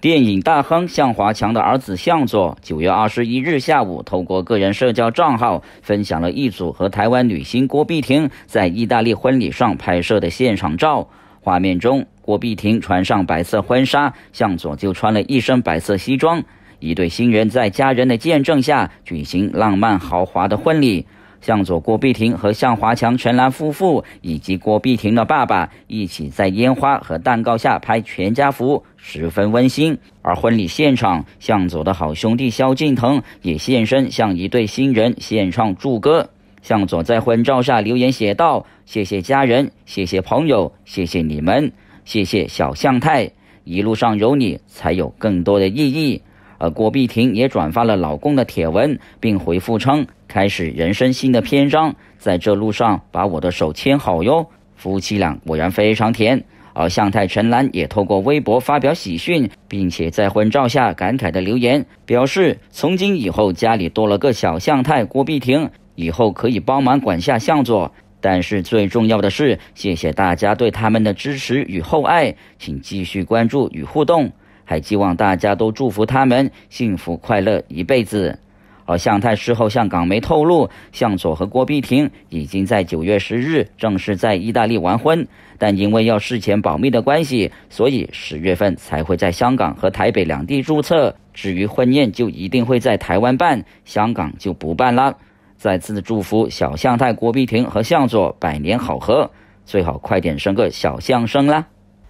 电影大亨向华强的儿子向佐，九月二十一日下午，透过个人社交账号分享了一组和台湾女星郭碧婷在意大利婚礼上拍摄的现场照。画面中，郭碧婷穿上白色婚纱，向佐就穿了一身白色西装。一对新人在家人的见证下，举行浪漫豪华的婚礼。向佐、郭碧婷和向华强、陈岚夫妇以及郭碧婷的爸爸一起在烟花和蛋糕下拍全家福，十分温馨。而婚礼现场，向佐的好兄弟萧敬腾也现身，向一对新人献唱祝歌。向佐在婚照下留言写道：“谢谢家人，谢谢朋友，谢谢你们，谢谢小向太，一路上有你，才有更多的意义。”而郭碧婷也转发了老公的帖文，并回复称：“开始人生新的篇章，在这路上把我的手牵好哟。”夫妻俩果然非常甜。而向太陈岚也透过微博发表喜讯，并且在婚照下感慨的留言表示：“从今以后家里多了个小向太郭碧婷，以后可以帮忙管下向佐。但是最重要的是，谢谢大家对他们的支持与厚爱，请继续关注与互动。”还希望大家都祝福他们幸福快乐一辈子。而向太事后向港媒透露，向佐和郭碧婷已经在九月十日正式在意大利完婚，但因为要事前保密的关系，所以十月份才会在香港和台北两地注册。至于婚宴，就一定会在台湾办，香港就不办了。再次祝福小向太郭碧婷和向佐百年好合，最好快点生个小向生啦！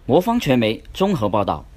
魔方传媒综合报道。